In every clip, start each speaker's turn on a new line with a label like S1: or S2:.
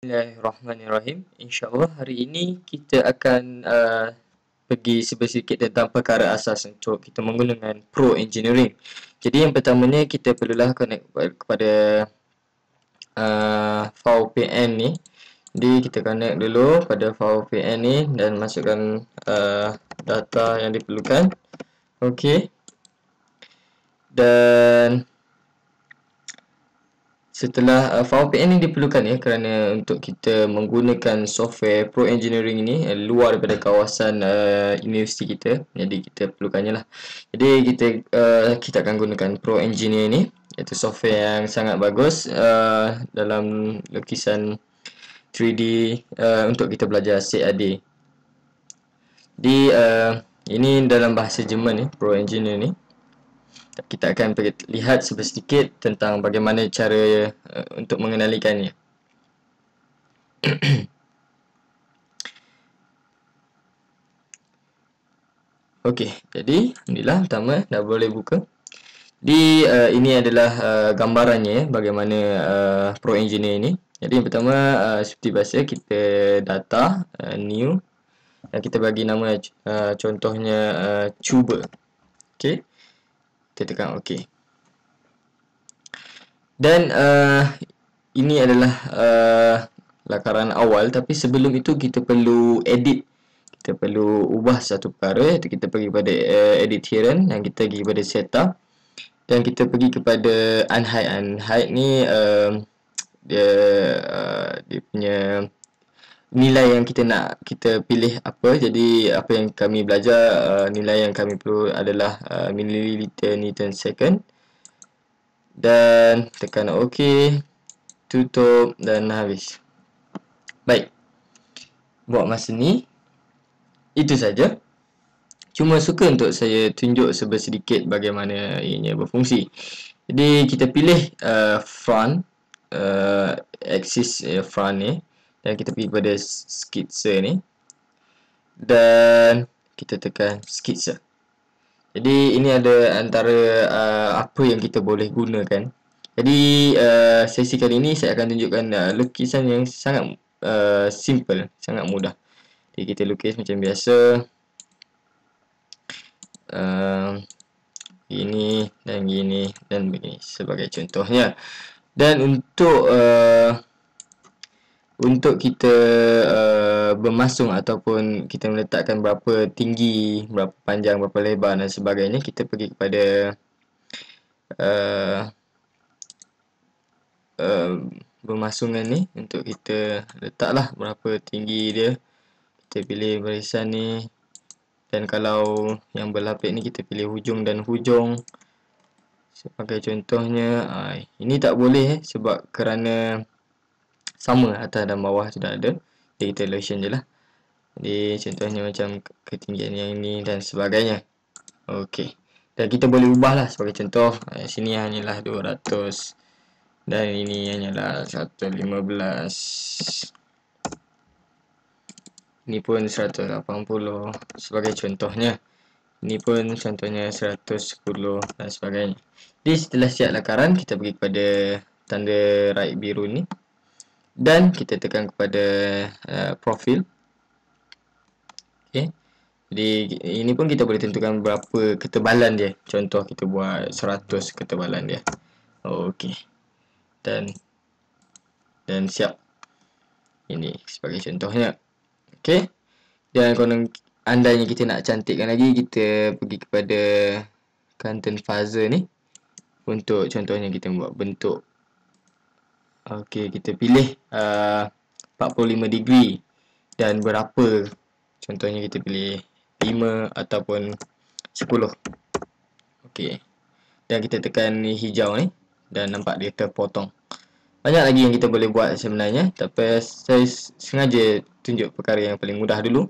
S1: Bismillahirrahmanirrahim. InsyaAllah hari ini kita akan uh, pergi sedikit tentang perkara asas untuk kita menggunakan pro engineering. Jadi yang pertamanya kita perlulah connect kepada uh, VPN ni. Jadi kita connect dulu pada VPN ni dan masukkan uh, data yang diperlukan. Okey. Dan setelah uh, VPN ini diperlukan ya kerana untuk kita menggunakan software pro engineering ini uh, luar daripada kawasan uh, universiti kita jadi kita perlukannya lah jadi kita uh, kita akan gunakan pro engineer ini iaitu software yang sangat bagus uh, dalam lukisan 3D uh, untuk kita belajar CAD di uh, ini dalam bahasa Jerman ya pro engineer ni kita akan lihat sedikit tentang bagaimana cara uh, untuk mengenalikannya. Okey, jadi inilah pertama dah boleh buka. Di uh, ini adalah uh, gambarannya bagaimana uh, pro engineer ini. Jadi yang pertama uh, seperti biasa kita data uh, new dan kita bagi nama uh, contohnya uh, cuba. Okey. Kita tekan OK Dan uh, Ini adalah uh, Lakaran awal Tapi sebelum itu kita perlu edit Kita perlu ubah satu perkara Iaitu kita pergi kepada uh, edit here Dan kita pergi kepada setup Dan kita pergi kepada unhide Unhide ni uh, Dia uh, Dia punya Dia punya nilai yang kita nak kita pilih apa jadi apa yang kami belajar uh, nilai yang kami perlu adalah uh, milliliter newton second dan tekan ok tutup dan habis baik buat masa ni itu saja cuma suka untuk saya tunjuk sebersedikit bagaimana ianya berfungsi jadi kita pilih uh, front uh, axis uh, front ni dan kita pergi kepada skitser ni dan kita tekan skitser jadi ini ada antara uh, apa yang kita boleh gunakan jadi uh, sesi kali ini saya akan tunjukkan uh, lukisan yang sangat uh, simple sangat mudah jadi kita lukis macam biasa uh, ini dan gini dan begini sebagai contohnya dan untuk uh, untuk kita uh, bermasung ataupun kita meletakkan berapa tinggi, berapa panjang, berapa lebar dan sebagainya, kita pergi kepada uh, uh, bermasungan ni untuk kita letaklah berapa tinggi dia. Kita pilih barisan ni dan kalau yang berlapik ni kita pilih hujung dan hujung. Sebagai contohnya, uh, ini tak boleh eh sebab kerana sama atas dan bawah tidak ada data relation je lah jadi contohnya macam ketinggian yang ini dan sebagainya ok dan kita boleh ubah lah sebagai contoh eh, sini hanyalah 200 dan ini hanyalah 115 ini pun 180 sebagai contohnya ini pun contohnya 110 dan sebagainya jadi setelah siap lakaran kita pergi kepada tanda right biru ni dan kita tekan kepada uh, profil okay. jadi ini pun kita boleh tentukan berapa ketebalan dia contoh kita buat 100 ketebalan dia ok dan dan siap ini sebagai contohnya ok dan kalau andainya kita nak cantikkan lagi kita pergi kepada content fuzzer ni untuk contohnya kita buat bentuk Okey, kita pilih uh, 45 degree dan berapa contohnya kita pilih 5 ataupun 10 Okey, dan kita tekan hijau ni dan nampak dia terpotong banyak lagi yang kita boleh buat sebenarnya tapi saya sengaja tunjuk perkara yang paling mudah dulu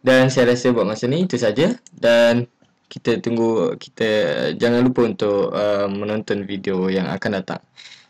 S1: dan saya rasa buat masa ni itu saja dan kita tunggu kita jangan lupa untuk uh, menonton video yang akan datang